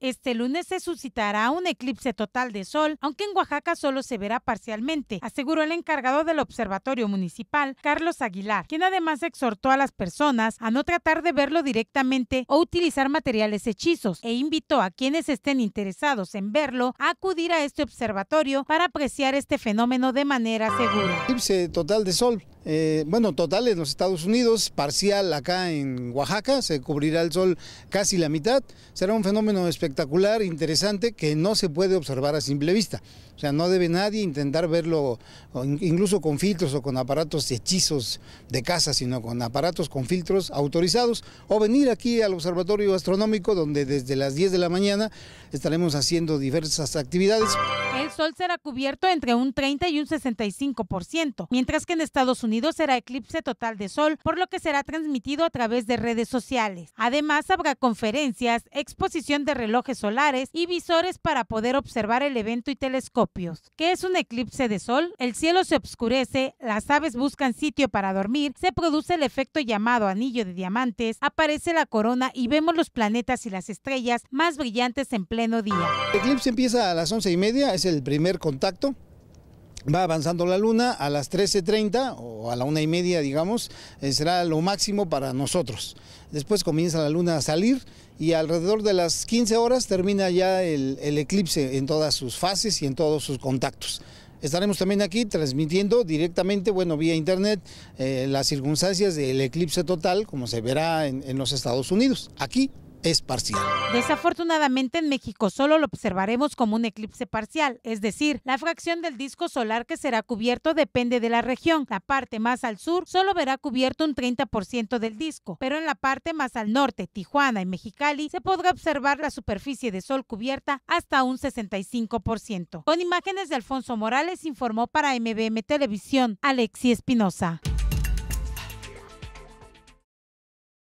Este lunes se suscitará un eclipse total de sol, aunque en Oaxaca solo se verá parcialmente, aseguró el encargado del Observatorio Municipal, Carlos Aguilar, quien además exhortó a las personas a no tratar de verlo directamente o utilizar materiales hechizos e invitó a quienes estén interesados en verlo a acudir a este observatorio para apreciar este fenómeno de manera segura. Eh, bueno, total en los Estados Unidos, parcial acá en Oaxaca, se cubrirá el sol casi la mitad. Será un fenómeno espectacular, interesante, que no se puede observar a simple vista. O sea, no debe nadie intentar verlo incluso con filtros o con aparatos hechizos de casa, sino con aparatos con filtros autorizados o venir aquí al Observatorio Astronómico donde desde las 10 de la mañana estaremos haciendo diversas actividades. El sol será cubierto entre un 30 y un 65%, mientras que en Estados Unidos será eclipse total de sol, por lo que será transmitido a través de redes sociales. Además, habrá conferencias, exposición de relojes solares y visores para poder observar el evento y telescopios. ¿Qué es un eclipse de sol? El cielo se oscurece, las aves buscan sitio para dormir, se produce el efecto llamado anillo de diamantes, aparece la corona y vemos los planetas y las estrellas más brillantes en pleno día. El eclipse empieza a las once y media, es el primer contacto va avanzando la luna a las 13.30 o a la una y media, digamos, eh, será lo máximo para nosotros. Después comienza la luna a salir y alrededor de las 15 horas termina ya el, eclipse en todas sus fases y en todos sus contactos. Estaremos también aquí transmitiendo directamente, bueno, vía internet, eh, las circunstancias del eclipse total, como se verá en los Estados Unidos, aquí es parcial. Desafortunadamente en México solo lo observaremos como un eclipse parcial, es decir, la fracción del disco solar que será cubierto depende de la región. La parte más al sur solo verá cubierto un 30% del disco, pero en la parte más al norte, Tijuana y Mexicali, se podrá observar la superficie de sol cubierta hasta un 65%. Con imágenes de Alfonso Morales informó para MBM Televisión Alexi Espinosa.